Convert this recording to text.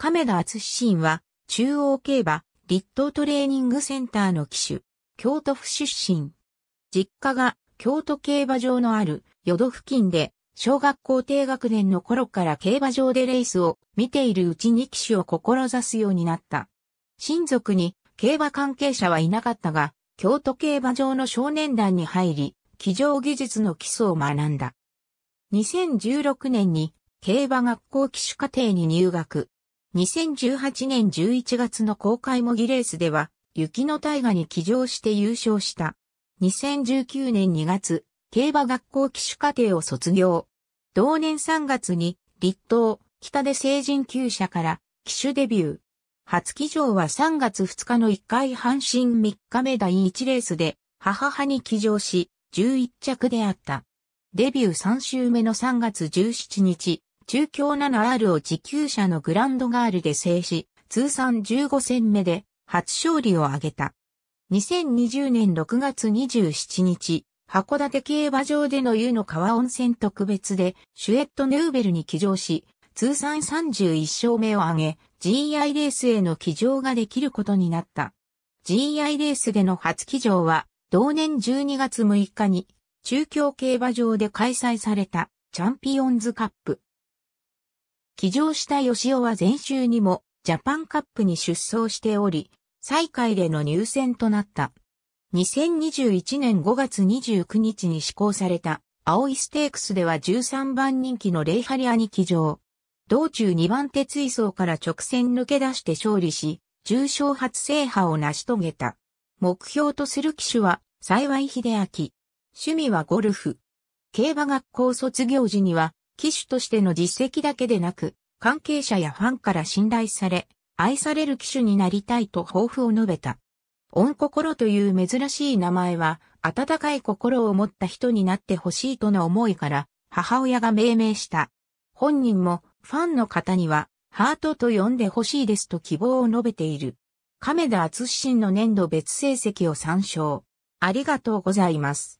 亀田敦信は、中央競馬、立東トレーニングセンターの騎手、京都府出身。実家が京都競馬場のある淀付近で、小学校低学年の頃から競馬場でレースを見ているうちに騎手を志すようになった。親族に競馬関係者はいなかったが、京都競馬場の少年団に入り、騎乗技術の基礎を学んだ。2016年に競馬学校騎手課程に入学。2018年11月の公開模擬レースでは、雪の大河に騎乗して優勝した。2019年2月、競馬学校騎手課程を卒業。同年3月に、立東、北で成人旧舎から、騎手デビュー。初騎乗は3月2日の1回阪神3日目第1レースで、母派に騎乗し、11着であった。デビュー3週目の3月17日、中京 7R を持久車のグランドガールで制し、通算15戦目で初勝利を挙げた。2020年6月27日、函館競馬場での湯の川温泉特別でシュエット・ヌーベルに騎乗し、通算31勝目を挙げ、GI レースへの騎乗ができることになった。GI レースでの初騎乗は、同年12月6日に、中京競馬場で開催されたチャンピオンズカップ騎乗した吉尾は前週にもジャパンカップに出走しており、最下位での入選となった。2021年5月29日に施行された青いステークスでは13番人気のレイハリアに騎乗。道中2番手追走から直線抜け出して勝利し、重賞初制覇を成し遂げた。目標とする騎手は、幸い秀明。趣味はゴルフ。競馬学校卒業時には、騎手としての実績だけでなく、関係者やファンから信頼され、愛される騎手になりたいと抱負を述べた。御心という珍しい名前は、温かい心を持った人になってほしいとの思いから、母親が命名した。本人も、ファンの方には、ハートと呼んでほしいですと希望を述べている。亀田厚信の年度別成績を参照。ありがとうございます。